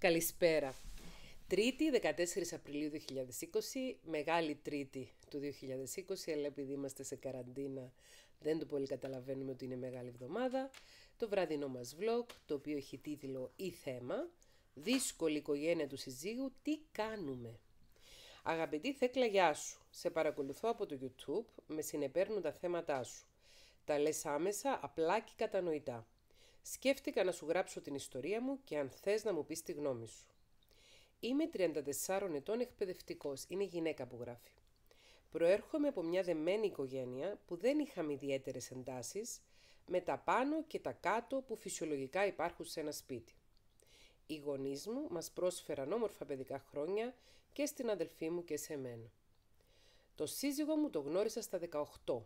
Καλησπέρα. Τρίτη, 14 Απριλίου 2020, μεγάλη τρίτη του 2020, αλλά επειδή είμαστε σε καραντίνα δεν το πολύ καταλαβαίνουμε ότι είναι μεγάλη εβδομάδα. Το βραδινό μας vlog, το οποίο έχει τίτλο «Η θέμα», δύσκολη οικογένεια του συζύγου, τι κάνουμε. Αγαπητή Θέκλα, γεια σου. Σε παρακολουθώ από το YouTube, με συνεπέρνουν τα θέματά σου. Τα λες άμεσα, απλά και κατανοητά. Σκέφτηκα να σου γράψω την ιστορία μου και αν θες να μου πεις τη γνώμη σου. Είμαι 34 ετών εκπαιδευτικός, είναι γυναίκα που γράφει. Προέρχομαι από μια δεμένη οικογένεια που δεν είχαμε ιδιαίτερες εντάσεις, με τα πάνω και τα κάτω που φυσιολογικά υπάρχουν σε ένα σπίτι. Οι γονείς μου μας πρόσφεραν όμορφα παιδικά χρόνια και στην αδελφή μου και σε μένα. Το σύζυγο μου το γνώρισα στα 18.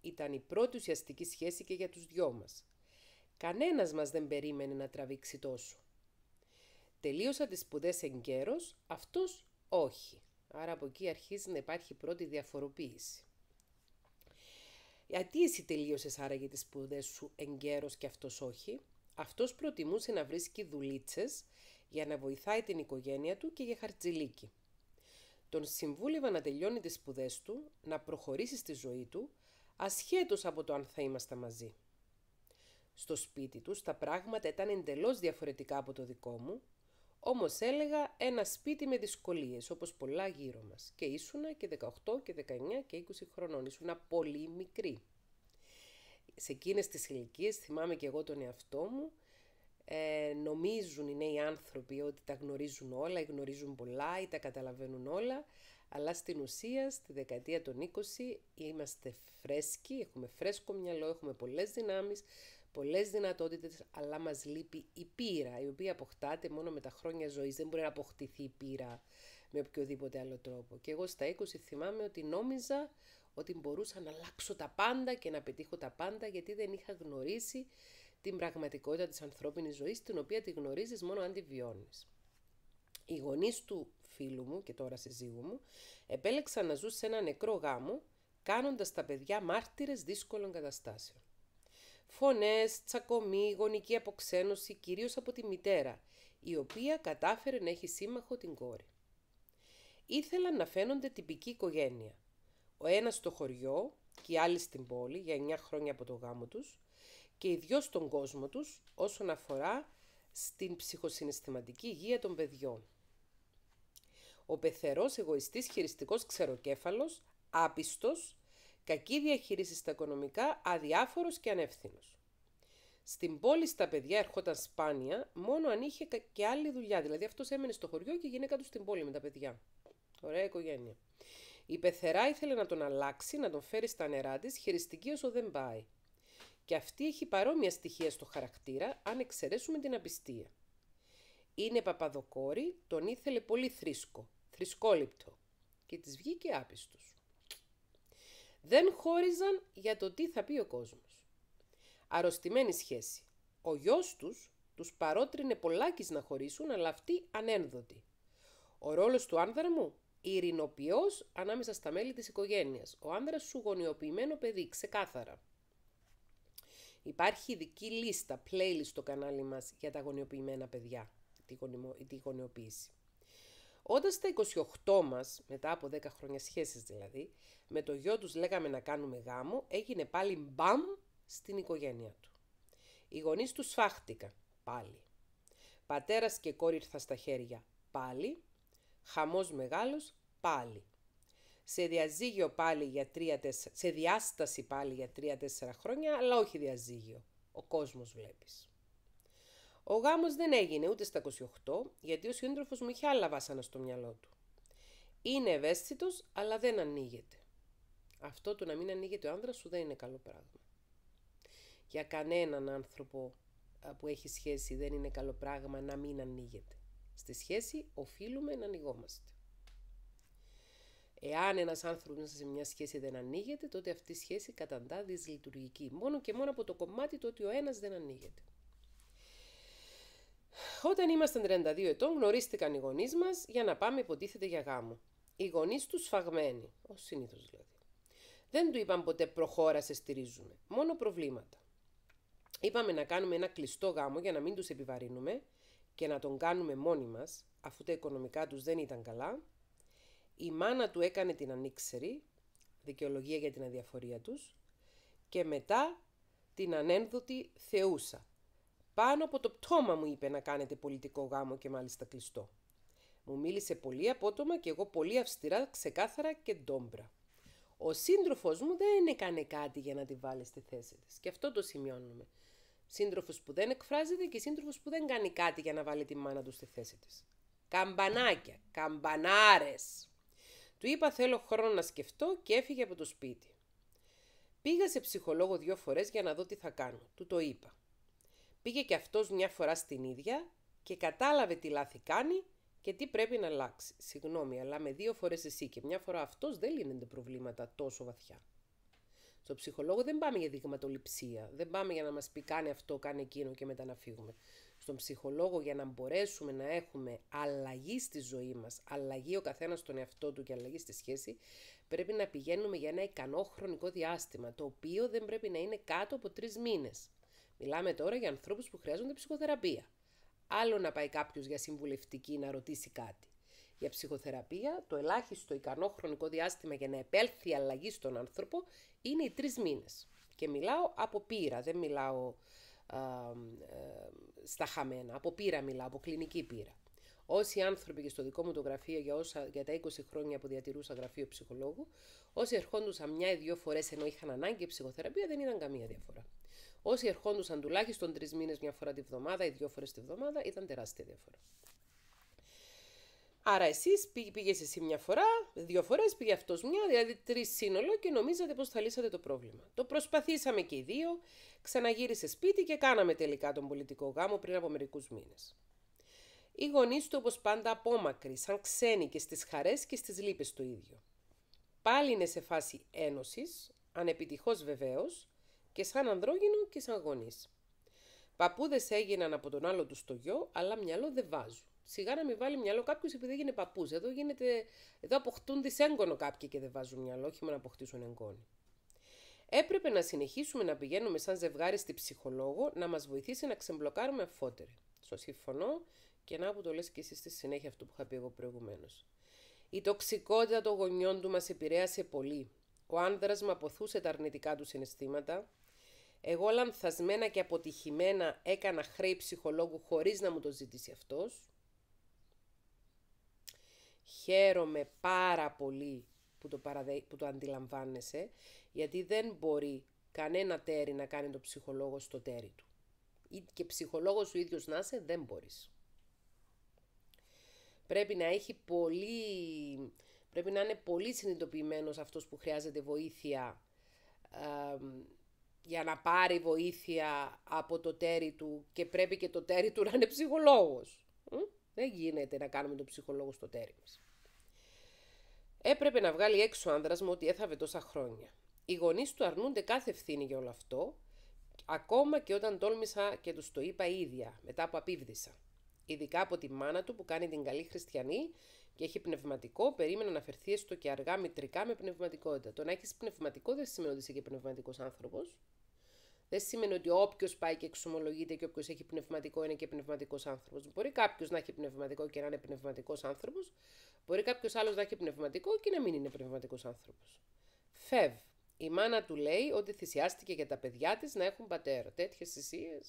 Ήταν η πρώτη ουσιαστική σχέση και για τους δυο μας. Κανένας μας δεν περίμενε να τραβήξει τόσο. Τελείωσα τις σπουδές εν καιρός, αυτός όχι. Άρα από εκεί αρχίζει να υπάρχει πρώτη διαφοροποίηση. Γιατί εσύ τελείωσες για τις σπουδές σου εν και αυτός όχι. Αυτός προτιμούσε να βρίσκει δουλίτσες για να βοηθάει την οικογένεια του και για χαρτζηλίκη. Τον συμβούλευα να τελειώνει τις σπουδές του, να προχωρήσει στη ζωή του, ασχέτως από το αν θα είμαστε μαζί. Στο σπίτι τους τα πράγματα ήταν εντελώς διαφορετικά από το δικό μου, όμως έλεγα ένα σπίτι με δυσκολίες, όπως πολλά γύρω μας. Και ήσουνα και 18 και 19 και 20 χρονών, ήσουνα πολύ μικρή. Σε εκείνες τις ηλικίες θυμάμαι και εγώ τον εαυτό μου, ε, νομίζουν οι νέοι άνθρωποι ότι τα γνωρίζουν όλα, ή γνωρίζουν πολλά ή τα καταλαβαίνουν όλα, αλλά στην ουσία στη δεκαετία των 20 είμαστε φρέσκοι, έχουμε φρέσκο μυαλό, έχουμε πολλές δυνάμεις, πολλές δυνατότητες, αλλά μας λείπει η πείρα, η οποία αποκτάται μόνο με τα χρόνια ζωής. Δεν μπορεί να αποκτηθεί η πείρα με οποιοδήποτε άλλο τρόπο. Και εγώ στα 20 θυμάμαι ότι νόμιζα ότι μπορούσα να αλλάξω τα πάντα και να πετύχω τα πάντα, γιατί δεν είχα γνωρίσει την πραγματικότητα της ανθρώπινης ζωής, την οποία τη γνωρίζεις μόνο αν τη βιώνεις. Οι γονείς του φίλου μου και τώρα συζύγου μου επέλεξαν να ζουν σε ένα νεκρό γάμο, κάνοντας τα παιδιά μάρτυρες δύσκολων καταστάσεων φωνές, τσακωμοί, γονική αποξένωση κυρίως από τη μητέρα, η οποία κατάφερε να έχει σύμμαχο την κόρη. Ήθελαν να φαίνονται τυπική οικογένεια. Ο ένας στο χωριό και οι άλλοι στην πόλη για 9 χρόνια από το γάμο τους και οι δυο στον κόσμο τους όσον αφορά στην ψυχοσυναισθηματική υγεία των παιδιών. Ο πεθερός εγωιστής χειριστικός ξεροκέφαλος, άπιστος, κακή διαχείριση στα οικονομικά, αδιάφορος και ανεύθυνος. Στην πόλη στα παιδιά ερχόταν σπάνια, μόνο αν είχε και άλλη δουλειά. Δηλαδή αυτός έμενε στο χωριό και η γυναίκα του στην πόλη με τα παιδιά. Ωραία οικογένεια. Η πεθερά ήθελε να τον αλλάξει, να τον φέρει στα νερά της, χειριστική όσο δεν πάει. Και αυτή έχει παρόμοια στοιχεία στο χαρακτήρα, αν εξαιρέσουμε την απιστία. Είναι παπαδοκόρη, τον ήθελε πολύ θρίσκο, θρησκόληπτο και της βγήκε άπιστος δεν χώριζαν για το τι θα πει ο κόσμος. Αρρωστημένη σχέση. Ο γιος τους τους παρότρινε πολλάκις να χωρίσουν, αλλά αυτοί ανένδοτοι. Ο ρόλος του άνδρα μου, ειρηνοποιός ανάμεσα στα μέλη της οικογένειας. Ο άνδρας σου γονιοποιημένο παιδί, ξεκάθαρα. Υπάρχει ειδική λίστα, playlist στο κανάλι μας για τα γονιοποιημένα παιδιά, τη γονιοποίηση. Όταν στα 28 μας, μετά από 10 χρόνια σχέσεις δηλαδή, με το γιο τους λέγαμε να κάνουμε γάμο, έγινε πάλι μπαμ στην οικογένεια του. Οι γονείς τους σφάχτηκαν, πάλι. Πατέρας και κόρη ήρθαν στα χέρια, πάλι. Χαμός μεγάλος, πάλι. Σε διαζύγιο πάλι για 3, 4, σε διάσταση πάλι για 3-4 χρόνια, αλλά όχι διαζύγιο. Ο κόσμος βλέπεις. Ο γάμος δεν έγινε ούτε στα 28, γιατί ο σύντροφος μου είχε άλλα βάσανα στο μυαλό του. Είναι ευαίσθητος, αλλά δεν ανοίγεται. Αυτό το να μην ανοίγεται ο άνδρας σου δεν είναι καλό πράγμα. Για κανέναν άνθρωπο που έχει σχέση δεν είναι καλό πράγμα να μην ανοίγεται. Στη σχέση οφείλουμε να ανοιγόμαστε. Εάν ένας άνθρωπος μέσα σε μια σχέση δεν ανοίγεται, τότε αυτή η σχέση καταντά δυσλειτουργική. Μόνο και μόνο από το κομμάτι το ότι ο ένας δεν ανοίγεται. Όταν ήμασταν 32 ετών, γνωρίστηκαν οι γονείς μας για να πάμε, υποτίθεται, για γάμο. Οι γονείς τους σφαγμένοι, ω συνήθω δηλαδή. Δεν του είπαν ποτέ προχώρα σε στηρίζουμε, μόνο προβλήματα. Είπαμε να κάνουμε ένα κλειστό γάμο για να μην τους επιβαρύνουμε και να τον κάνουμε μόνοι μας, αφού τα οικονομικά τους δεν ήταν καλά. Η μάνα του έκανε την ανήξερη, δικαιολογία για την αδιαφορία τους, και μετά την ανένδοτη θεούσα, πάνω από το πτώμα μου είπε να κάνετε πολιτικό γάμο και μάλιστα κλειστό. Μου μίλησε πολύ απότομα και εγώ πολύ αυστηρά, ξεκάθαρα και ντόμπρα. Ο σύντροφος μου δεν έκανε κάτι για να τη βάλει στη θέση της. Και αυτό το σημειώνουμε. Σύντροφος που δεν εκφράζεται και σύντροφος που δεν κάνει κάτι για να βάλει τη μάνα του στη θέση της. Καμπανάκια, καμπανάρες. Του είπα θέλω χρόνο να σκεφτώ και έφυγε από το σπίτι. Πήγα σε ψυχολόγο δύο φορές για να δω τι θα κάνω. Του το είπα. Πήγε και αυτός μια φορά στην ίδια και κατάλαβε τι λάθη κάνει και τι πρέπει να αλλάξει. Συγγνώμη, αλλά με δύο φορές εσύ και μια φορά αυτός δεν λύνεται προβλήματα τόσο βαθιά. Στο ψυχολόγο δεν πάμε για δειγματοληψία, δεν πάμε για να μας πει κάνει αυτό, κάνει εκείνο και μετά να φύγουμε. Στον ψυχολόγο για να μπορέσουμε να έχουμε αλλαγή στη ζωή μας, αλλαγή ο καθένας στον εαυτό του και αλλαγή στη σχέση, πρέπει να πηγαίνουμε για ένα ικανό χρονικό διάστημα, το οποίο δεν πρέπει να είναι κάτω από τρεις μήνες. Μιλάμε τώρα για ανθρώπους που χρειάζονται ψυχοθεραπεία. Άλλο να πάει κάποιος για συμβουλευτική να ρωτήσει κάτι. Για ψυχοθεραπεία, το ελάχιστο ικανό χρονικό διάστημα για να επέλθει η αλλαγή στον άνθρωπο είναι οι τρεις μήνες. Και μιλάω από πείρα, δεν μιλάω α, ε, στα χαμένα. Από πείρα μιλάω, από κλινική πείρα. Όσοι άνθρωποι και στο δικό μου το γραφείο για, όσα, για τα 20 χρόνια που διατηρούσα γραφείο ψυχολόγου, όσοι ερχόντουσαν μια ή δύο φορές ενώ είχαν ανάγκη ψυχοθεραπεία, δεν είδαν καμία διαφορά. Όσοι ερχόντουσαν τουλάχιστον τρεις μήνες μια φορά τη βδομάδα ή δύο φορές τη βδομάδα, ήταν τεράστια διαφορά. Άρα εσείς πήγες εσύ μια φορά, δύο φορές, πήγε αυτός μια, δηλαδή τρεις σύνολο και νομίζατε πως θα λύσατε το πρόβλημα. Το προσπαθήσαμε και οι δύο, ξαναγύρισε σπίτι και κάναμε τελικά τον πολιτικό γάμο πριν από μερικούς μήνες. Οι γονείς του όπως πάντα απόμακροι, σαν ξένοι και στις χαρές και στις λύπες το ίδιο. Πάλι είναι σε φάση ένωσης, ανεπιτυχώς βεβαίως, και σαν ανδρόγυνο και σαν γονείς. Παππούδες έγιναν από τον άλλο τους στο γιο, αλλά μυαλό δεν βάζουν. Σιγά να μην βάλει μυαλό κάποιος επειδή έγινε παππούς. Εδώ, γίνεται... Εδώ αποκτούν δυσέγγονο κάποιοι και δεν βάζουν μυαλό, όχι μόνο να αποκτήσουν εγγόνι. Έπρεπε να συνεχίσουμε να πηγαίνουμε σαν ζευγάρι στη ψυχολόγο να μας βοηθήσει να ξεμπλοκάρουμε αφότερη. Στο συμφωνώ και να που το λες και εσύ στη συνέχεια αυτό που είχα πει εγώ προηγουμένως. Η τοξικότητα των γονιών του μας επηρέασε πολύ. Ο άνδρας μα αποθούσε τα αρνητικά του συναισθήματα, εγώ λανθασμένα και αποτυχημένα έκανα χρέη ψυχολόγου χωρίς να μου το ζητήσει αυτός. Χαίρομαι πάρα πολύ που το, παραδε... που το αντιλαμβάνεσαι, γιατί δεν μπορεί κανένα τέρι να κάνει το ψυχολόγο στο τέρι του. Και ψυχολόγος ο ίδιος να είσαι δεν μπορείς. Πρέπει να έχει πολύ... Πρέπει να είναι πολύ συνειδητοποιημένος αυτός που χρειάζεται βοήθεια για να πάρει βοήθεια από το τέρι του και πρέπει και το τέρι του να είναι ψυχολόγος. Δεν γίνεται να κάνουμε τον ψυχολόγο στο τέρι μας. Έπρεπε να βγάλει έξω ο άνδρας μου ότι έθαβε τόσα χρόνια. Οι γονείς του αρνούνται κάθε ευθύνη για όλο αυτό, ακόμα και όταν τόλμησα και τους το είπα ίδια, μετά που απίβδησα. Ειδικά από τη μάνα του που κάνει την καλή χριστιανή και έχει πνευματικό, περίμενα να φερθεί έστω και αργά μητρικά με πνευματικότητα. Το να έχεις πνευματικό δεν σημαίνει ότι είσαι και πνευματικός άνθρωπος δεν σημαίνει ότι όποιος πάει και εξομολογείται και όποιος έχει πνευματικό είναι και πνευματικός άνθρωπος. Μπορεί κάποιος να έχει πνευματικό και να είναι πνευματικός άνθρωπος. Μπορεί κάποιος άλλος να έχει πνευματικό και να μην είναι πνευματικός άνθρωπος. Φεύ. Η μάνα του λέει ότι θυσιάστηκε για τα παιδιά της να έχουν πατέρα. Τέτοιες θυσίες.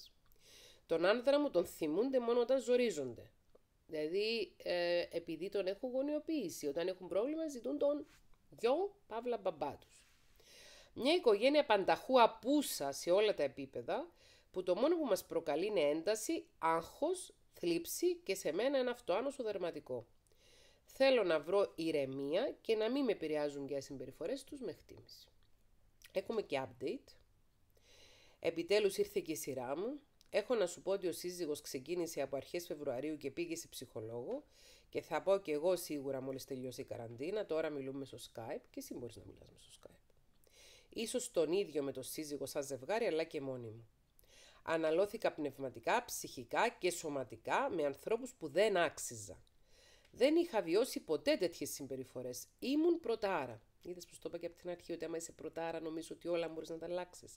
Τον άνδρα μου τον θυμούνται μόνο όταν ζορίζονται. Δηλαδή, ε, επειδή τον έχουν γονιοποιήσει, όταν έχουν πρόβλημα, ζητούν τον γιο, παύλα μπαμπά μια οικογένεια πανταχού απούσα σε όλα τα επίπεδα, που το μόνο που μας προκαλεί είναι ένταση, άγχος, θλίψη και σε μένα ένα αυτοάνωσο δερματικό. Θέλω να βρω ηρεμία και να μην με επηρεάζουν για συμπεριφορές τους με χτίμηση. Έχουμε και update. Επιτέλους ήρθε και η σειρά μου. Έχω να σου πω ότι ο σύζυγος ξεκίνησε από αρχές Φεβρουαρίου και πήγε σε ψυχολόγο και θα πω και εγώ σίγουρα μόλις τελειώσει η καραντίνα, τώρα μιλούμε στο Skype και εσύ μπορείς να μιλάς στο Skype ίσως τον ίδιο με το σύζυγο σαν ζευγάρι αλλά και μόνη μου. Αναλώθηκα πνευματικά, ψυχικά και σωματικά με ανθρώπους που δεν άξιζα. Δεν είχα βιώσει ποτέ τέτοιες συμπεριφορές. Ήμουν πρωτάρα. Είδες που το είπα και από την αρχή ότι άμα είσαι πρωτάρα, νομίζω ότι όλα μπορείς να τα αλλάξεις.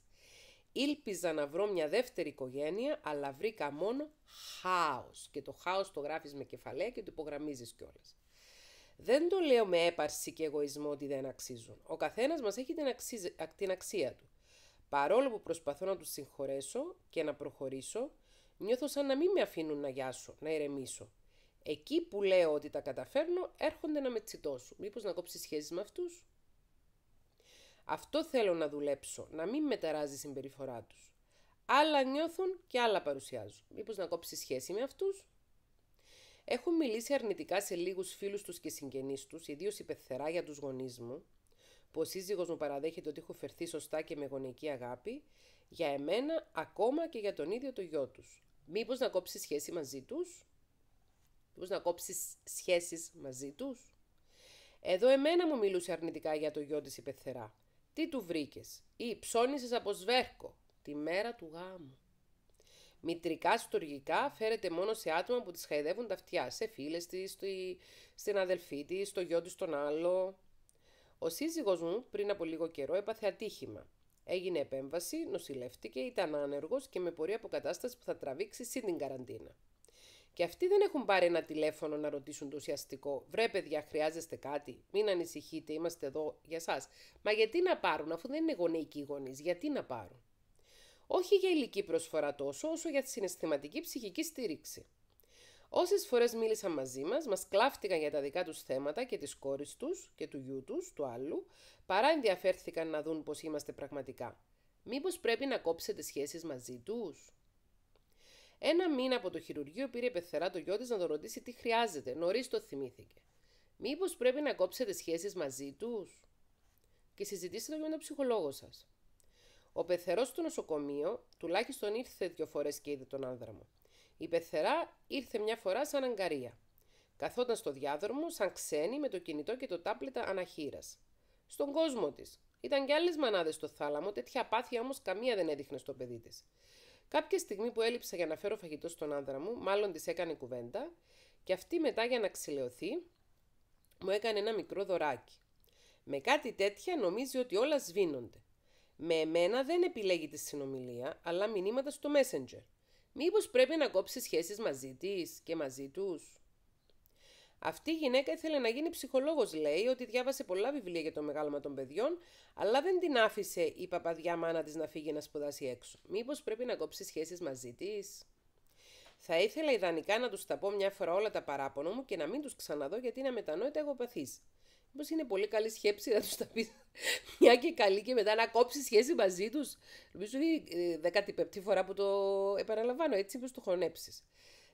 Ήλπιζα να βρω μια δεύτερη οικογένεια, αλλά βρήκα μόνο χάος. Και το χάος το γράφεις με κεφαλαία και το υπογραμμίζεις κιόλας. Δεν το λέω με έπαρση και εγωισμό ότι δεν αξίζουν. Ο καθένας μας έχει την, αξία του. Παρόλο που προσπαθώ να τους συγχωρέσω και να προχωρήσω, νιώθω σαν να μην με αφήνουν να γιάσω, να ηρεμήσω. Εκεί που λέω ότι τα καταφέρνω, έρχονται να με τσιτώσουν. Μήπως να κόψει σχέσεις με αυτούς. Αυτό θέλω να δουλέψω, να μην μεταράζει η συμπεριφορά τους. Άλλα νιώθουν και άλλα παρουσιάζουν. Μήπως να κόψει σχέση με αυτούς. Έχουν μιλήσει αρνητικά σε λίγους φίλους τους και συγγενείς τους, ιδίως η πεθερά για τους γονείς μου, που ο σύζυγος μου παραδέχεται ότι έχω φερθεί σωστά και με γονική αγάπη, για εμένα ακόμα και για τον ίδιο το γιο τους. Μήπως να κόψεις σχέση μαζί τους, Μήπως να κόψεις σχέσεις μαζί τους. Εδώ εμένα μου μιλούσε αρνητικά για το γιο της η πεθερά. Τι του βρήκες, ή ψώνισες από σβέρκο τη μέρα του γάμου μητρικά, στοργικά φέρεται μόνο σε άτομα που τη χαϊδεύουν τα αυτιά, σε φίλες της, στην αδελφή της, στο γιο της, τον άλλο. Ο σύζυγος μου πριν από λίγο καιρό έπαθε ατύχημα. Έγινε επέμβαση, νοσηλεύτηκε, ήταν άνεργος και με πορεία αποκατάστασης που θα τραβήξει σύν την καραντίνα. Και αυτοί δεν έχουν πάρει ένα τηλέφωνο να ρωτήσουν το ουσιαστικό. Βρε, παιδιά, χρειάζεστε κάτι. Μην ανησυχείτε, είμαστε εδώ για εσά. Μα γιατί να πάρουν, αφού δεν είναι γονεϊκοί γονείς, γιατί να πάρουν όχι για υλική προσφορά τόσο όσο για τη συναισθηματική ψυχική στήριξη. Όσες φορές μίλησαν μαζί μας, μας κλάφτηκαν για τα δικά τους θέματα και της κόρης τους και του γιού τους, του άλλου, παρά ενδιαφέρθηκαν να δουν πώ είμαστε πραγματικά. Μήπως πρέπει να κόψετε σχέσεις μαζί τους. Ένα μήνα από το χειρουργείο πήρε πεθερά το γιο της να τον ρωτήσει τι χρειάζεται, νωρίς το θυμήθηκε. Μήπως πρέπει να κόψετε σχέσεις μαζί τους. Και συζητήστε το με τον ψυχολόγο σας. Ο πεθερός του νοσοκομείο τουλάχιστον ήρθε δύο φορές και είδε τον άνδρα μου. Η πεθερά ήρθε μια φορά σαν αγκαρία. Καθόταν στο διάδρομο σαν ξένη με το κινητό και το τάπλετα αναχείρας. Στον κόσμο της. Ήταν κι άλλες μανάδες στο θάλαμο, τέτοια απάθεια όμως καμία δεν έδειχνε στο παιδί της. Κάποια στιγμή που έλειψα για να φέρω φαγητό στον άνδρα μου, μάλλον της έκανε κουβέντα, και αυτή μετά για να ξυλαιωθεί, μου έκανε ένα μικρό δωράκι. Με κάτι τέτοια νομίζει ότι όλα σβήνονται. Με εμένα δεν επιλέγει τη συνομιλία, αλλά μηνύματα στο Messenger. Μήπως πρέπει να κόψει σχέσεις μαζί της και μαζί τους. Αυτή η γυναίκα ήθελε να γίνει ψυχολόγος, λέει, ότι διάβασε πολλά βιβλία για το μεγάλωμα των παιδιών, αλλά δεν την άφησε η παπαδιά μάνα της να φύγει να σπουδάσει έξω. Μήπως πρέπει να κόψει σχέσεις μαζί της. Θα ήθελα ιδανικά να τους τα πω μια φορά όλα τα παράπονο μου και να μην τους ξαναδώ γιατί είναι αμετανόητα εγωπαθής. Μήπω είναι πολύ καλή σκέψη να τους τα πεις μια και καλή και μετά να κόψεις σχέση μαζί τους. Νομίζω είναι ε, η φορά που το επαναλαμβάνω, έτσι πω το χωνέψεις.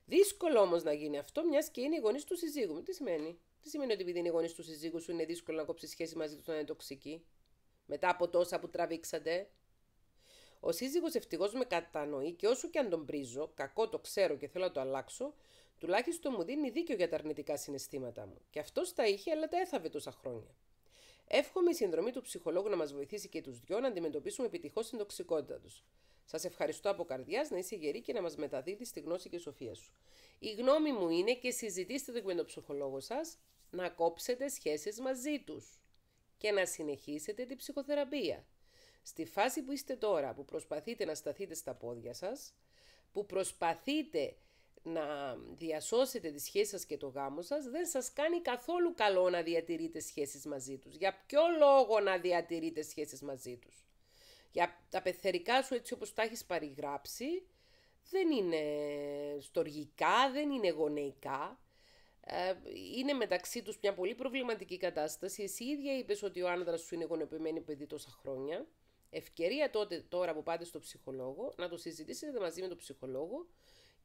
Δύσκολο όμως να γίνει αυτό, μιας και είναι οι γονείς του συζύγου Τι σημαίνει, Τι σημαίνει ότι επειδή είναι οι γονείς του συζύγου σου είναι δύσκολο να κόψεις σχέση μαζί τους να είναι τοξική. Μετά από τόσα που τραβήξατε. Ο σύζυγος ευτυχώς με κατανοεί και όσο και αν τον πρίζω, κακό το ξέρω και θέλω να το αλλάξω, Τουλάχιστον μου δίνει δίκιο για τα αρνητικά συναισθήματά μου. Και αυτός τα είχε, αλλά τα έθαβε τόσα χρόνια. Εύχομαι η συνδρομή του ψυχολόγου να μας βοηθήσει και τους δυο να αντιμετωπίσουμε επιτυχώς την τοξικότητα τους. Σας ευχαριστώ από καρδιάς να είσαι γερή και να μας μεταδίδεις τη γνώση και σοφία σου. Η γνώμη μου είναι και συζητήστε το με τον ψυχολόγο σας να κόψετε σχέσεις μαζί τους και να συνεχίσετε την ψυχοθεραπεία. Στη φάση που είστε τώρα, που προσπαθείτε να σταθείτε στα πόδια σας, που προσπαθείτε να διασώσετε τη σχέση σας και το γάμο σας, δεν σας κάνει καθόλου καλό να διατηρείτε σχέσεις μαζί τους. Για ποιο λόγο να διατηρείτε σχέσεις μαζί τους. Για τα πεθερικά σου έτσι όπως τα έχεις παρήγραψει, δεν είναι στοργικά, δεν είναι γονεϊκά. Ε, είναι μεταξύ τους μια πολύ προβληματική κατάσταση. Εσύ ίδια είπες ότι ο άνδρας σου είναι γονεοποιημένο παιδί τόσα χρόνια. Ευκαιρία τότε, τώρα που πάτε στο ψυχολόγο, να το συζητήσετε μαζί με τον ψυχολόγο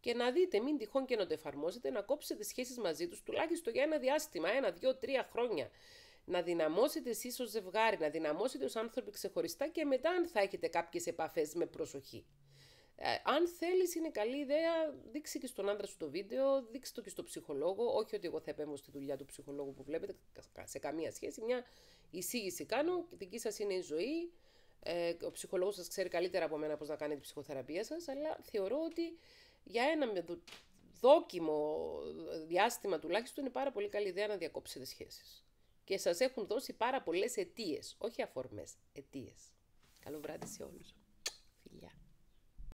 και να δείτε, μην τυχόν και να το εφαρμόσετε, να κόψετε σχέσεις μαζί τους τουλάχιστον για ένα διάστημα, ένα, δύο, τρία χρόνια. Να δυναμώσετε εσείς ως ζευγάρι, να δυναμώσετε ως άνθρωποι ξεχωριστά και μετά αν θα έχετε κάποιες επαφές με προσοχή. Ε, αν θέλεις, είναι καλή ιδέα, δείξει και στον άντρα σου το βίντεο, δείξει το και στο ψυχολόγο. Όχι ότι εγώ θα επέμβω στη δουλειά του ψυχολόγου που βλέπετε, σε καμία σχέση. Μια εισήγηση κάνω, δική σας είναι η ζωή. Ε, ο ψυχολόγος σας ξέρει καλύτερα από μένα πώς να κάνει τη ψυχοθεραπεία σας, αλλά θεωρώ ότι για ένα δόκιμο διάστημα τουλάχιστον είναι πάρα πολύ καλή ιδέα να διακόψετε σχέσεις. Και σας έχουν δώσει πάρα πολλές αιτίες, όχι αφορμές, αιτίες. Καλό βράδυ σε όλους.